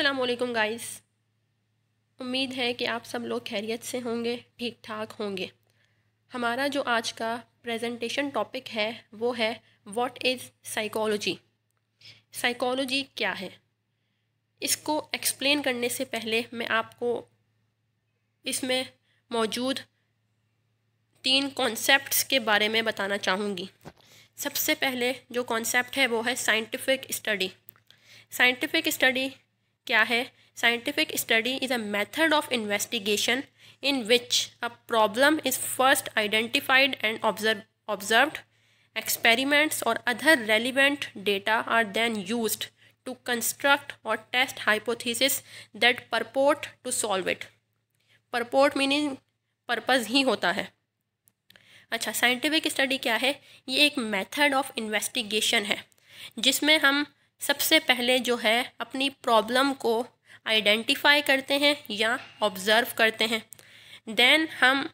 Aslam guys उम्मीद है कि आप सब लोग खैरियत से होंगे ठीक ठाक होंगे हमारा जो आज का प्रेजेंटेशन टॉपिक है वो है व्हाट इज़ साइकोलॉजी साइकोलॉजी क्या है इसको एक्सप्लेन करने से पहले मैं आपको इसमें मौजूद तीन कॉन्सेप्ट्स के बारे में बताना चाहूँगी सबसे पहले जो कॉन्सेप्ट है वो है साइंटिफिक स्टडी साइंटिफिक स्टडी क्या है scientific study is a method of investigation in which a problem is first identified and observe observed experiments और other relevant data are then use to construct और test hypothesis that purport to solve it purport meaning purpose ही होता है अच्छा scientific study क्या है ये एक मैथड ऑफ इन्वेस्टिगेशन है जिसमें हम सबसे पहले जो है अपनी प्रॉब्लम को आइडेंटिफाई करते हैं या ऑब्ज़र्व करते हैं देन हम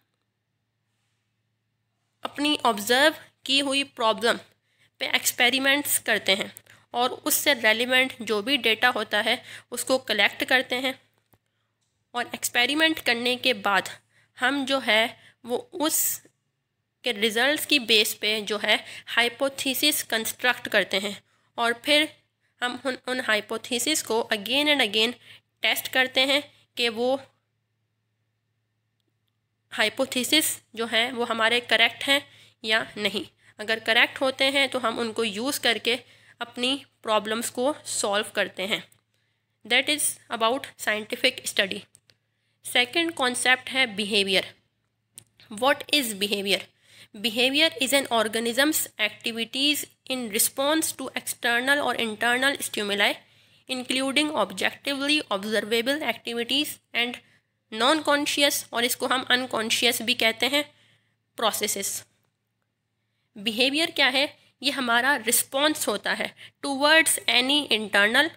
अपनी ऑब्ज़र्व की हुई प्रॉब्लम पे एक्सपेरिमेंट्स करते हैं और उससे रेलिवेंट जो भी डेटा होता है उसको कलेक्ट करते हैं और एक्सपेरिमेंट करने के बाद हम जो है वो उस के रिज़ल्ट्स की बेस पे जो है हाइपोथीसिस कंस्ट्रक्ट करते हैं और फिर हम उन उन हाइपोथीसिस को अगेन एंड अगेन टेस्ट करते हैं कि वो हाइपोथीसिस जो हैं वो हमारे करेक्ट हैं या नहीं अगर करेक्ट होते हैं तो हम उनको यूज़ करके अपनी प्रॉब्लम्स को सॉल्व करते हैं that is about scientific study second concept है behaviour what is behaviour behaviour is an organism's activities in response to external और internal stimuli including objectively observable activities and non conscious और इसको हम unconscious भी कहते हैं प्रोसेस बिहेवियर क्या है ये हमारा रिस्पॉन्स होता है टूवर्ड्स एनी इंटरनल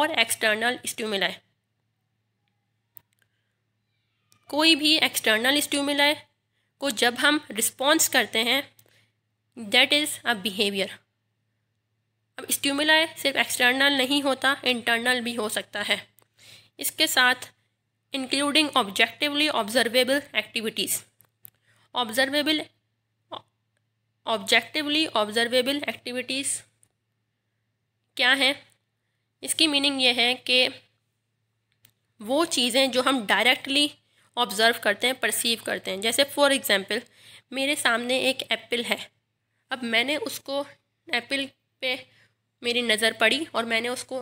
और एक्सटर्नल स्ट्यूमिलाई कोई भी एक्सटर्नल स्ट्यूमिलाई को जब हम रिस्पॉन्स करते हैं दैट इज़ अ बिहेवियर अब स्ट्यूमुलाई सिर्फ एक्सटर्नल नहीं होता इंटरनल भी हो सकता है इसके साथ including objectively observable activities observable objectively observable activities क्या हैं इसकी मीनिंग ये है कि वो चीज़ें जो हम डायरेक्टली ऑब्ज़र्व करते हैं परसीव करते हैं जैसे फॉर एग्ज़ाम्पल मेरे सामने एक एप्पल है अब मैंने उसको एप्पल पे मेरी नज़र पड़ी और मैंने उसको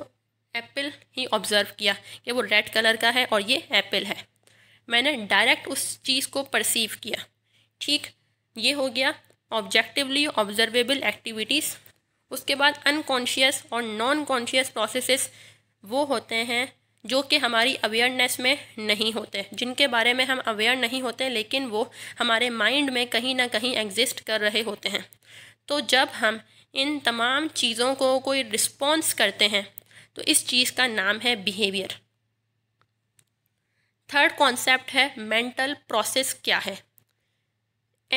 एप्पल ही ऑब्ज़र्व किया कि वो रेड कलर का है और ये एप्पल है मैंने डायरेक्ट उस चीज़ को परसीव किया ठीक ये हो गया ऑब्जेक्टिवली ऑब्जर्वेबल एक्टिविटीज़ उसके बाद अनकॉन्शियस और नॉन कॉन्शियस प्रोसेसेस वो होते हैं जो कि हमारी अवेयरनेस में नहीं होते जिनके बारे में हम अवेयर नहीं होते लेकिन वो हमारे माइंड में कहीं ना कहीं एग्जिस्ट कर रहे होते हैं तो जब हम इन तमाम चीज़ों को कोई रिस्पॉन्स करते हैं तो इस चीज़ का नाम है बिहेवियर थर्ड कॉन्सेप्ट है मेंटल प्रोसेस क्या है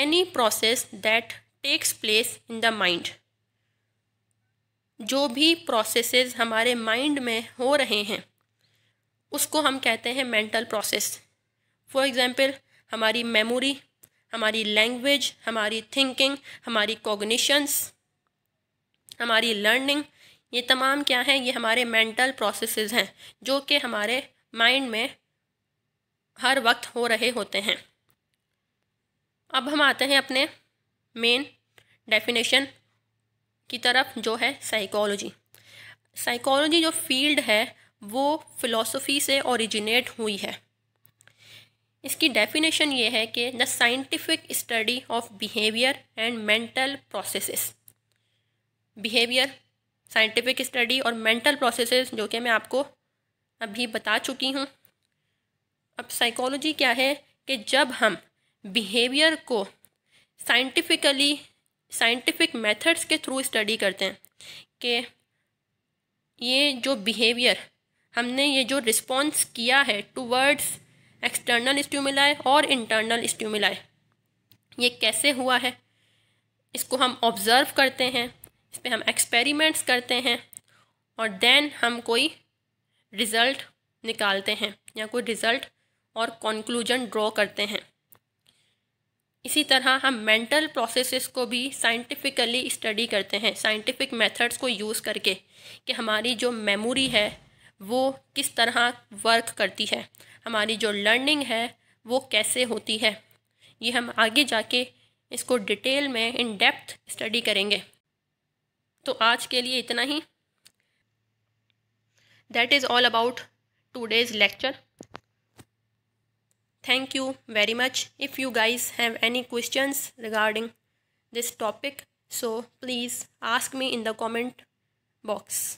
any process that takes place in the mind जो भी प्रोसेसेस हमारे माइंड में हो रहे हैं उसको हम कहते हैं मेंटल प्रोसेस फॉर एग्ज़ाम्पल हमारी मेमोरी हमारी लैंग्वेज हमारी थिंकिंग हमारी कॉग्निशंस हमारी लर्निंग ये तमाम क्या हैं ये हमारे मेंटल प्रोसेसेस हैं जो कि हमारे माइंड में हर वक्त हो रहे होते हैं अब हम आते हैं अपने मेन डेफिनेशन की तरफ जो है साइकोलॉजी साइकोलॉजी जो फील्ड है वो फ़िलोसफी से ओरिजिनेट हुई है इसकी डेफिनेशन ये है कि the scientific study of behaviour and mental processes behaviour scientific study और मेंटल प्रोसेसेस जो कि मैं आपको अभी बता चुकी हूँ अब साइकोलॉजी क्या है कि जब हम बिहेवियर को साइंटिफिकली साइंटिफिक मेथड्स के थ्रू स्टडी करते हैं कि ये जो बिहेवियर हमने ये जो रिस्पॉन्स किया है टूवर्ड्स एक्सटर्नल स्ट्यूमिलाई और इंटरनल स्ट्यूमिलाई ये कैसे हुआ है इसको हम ऑब्ज़र्व करते हैं इस पर हम एक्सपेरिमेंट्स करते हैं और देन हम कोई रिज़ल्ट निकालते हैं या कोई रिज़ल्ट और कंक्लूजन ड्रॉ करते हैं इसी तरह हम मेंटल प्रोसेसेस को भी साइंटिफिकली स्टडी करते हैं साइंटिफिक मेथड्स को यूज़ करके कि हमारी जो मेमोरी है वो किस तरह वर्क करती है हमारी जो लर्निंग है वो कैसे होती है ये हम आगे जाके इसको डिटेल में इन डेप्थ स्टडी करेंगे तो आज के लिए इतना ही that is all about today's lecture thank you very much if you guys have any question regarding this topic so please ask me in the comment box